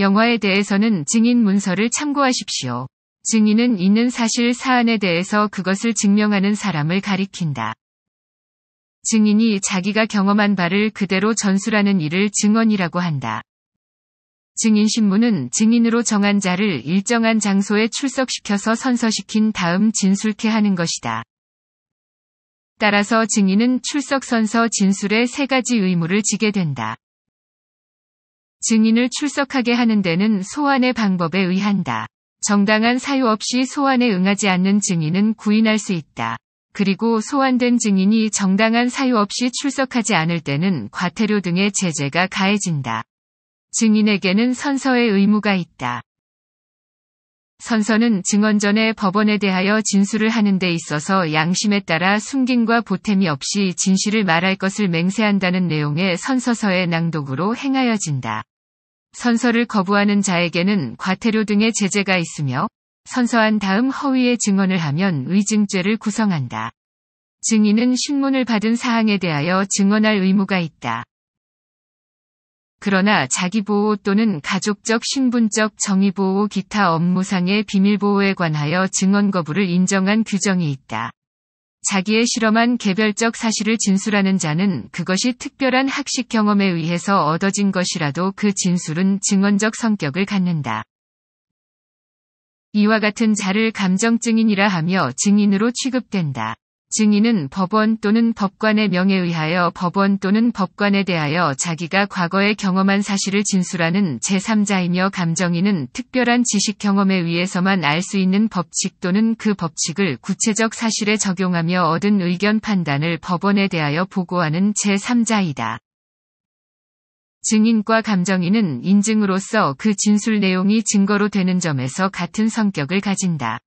영화에 대해서는 증인 문서를 참고하십시오. 증인은 있는 사실 사안에 대해서 그것을 증명하는 사람을 가리킨다. 증인이 자기가 경험한 바를 그대로 전술하는 일을 증언이라고 한다. 증인신문은 증인으로 정한 자를 일정한 장소에 출석시켜서 선서시킨 다음 진술케 하는 것이다. 따라서 증인은 출석선서 진술의 세 가지 의무를 지게 된다. 증인을 출석하게 하는 데는 소환의 방법에 의한다. 정당한 사유 없이 소환에 응하지 않는 증인은 구인할 수 있다. 그리고 소환된 증인이 정당한 사유 없이 출석하지 않을 때는 과태료 등의 제재가 가해진다. 증인에게는 선서의 의무가 있다. 선서는 증언 전에 법원에 대하여 진술을 하는 데 있어서 양심에 따라 숨김과 보탬이 없이 진실을 말할 것을 맹세한다는 내용의 선서서의 낭독으로 행하여진다. 선서를 거부하는 자에게는 과태료 등의 제재가 있으며 선서한 다음 허위의 증언을 하면 위증죄를 구성한다. 증인은 신문을 받은 사항에 대하여 증언할 의무가 있다. 그러나 자기보호 또는 가족적 신분적 정의보호 기타 업무상의 비밀보호에 관하여 증언 거부를 인정한 규정이 있다. 자기의 실험한 개별적 사실을 진술하는 자는 그것이 특별한 학식 경험에 의해서 얻어진 것이라도 그 진술은 증언적 성격을 갖는다. 이와 같은 자를 감정증인이라 하며 증인으로 취급된다. 증인은 법원 또는 법관의 명에 의하여 법원 또는 법관에 대하여 자기가 과거에 경험한 사실을 진술하는 제3자이며 감정인은 특별한 지식 경험에 의해서만 알 수 있는 법칙 또는 그 법칙을 구체적 사실에 적용하며 얻은 의견 판단을 법원에 대하여 보고하는 제3자이다. 증인과 감정인은 인증으로서 그 진술 내용이 증거로 되는 점에서 같은 성격을 가진다.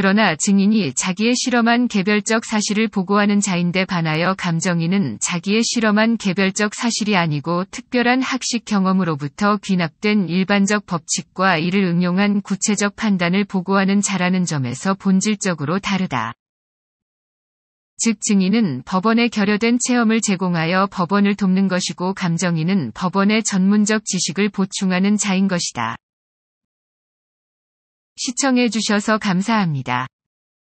그러나 증인이 자기의 실험한 개별적 사실을 보고하는 자인데 반하여 감정인은 자기의 실험한 개별적 사실이 아니고 특별한 학식 경험으로부터 귀납된 일반적 법칙과 이를 응용한 구체적 판단을 보고하는 자라는 점에서 본질적으로 다르다. 즉 증인은 법원에 결여된 체험을 제공하여 법원을 돕는 것이고 감정인은 법원의 전문적 지식을 보충하는 자인 것이다. 시청해주셔서 감사합니다.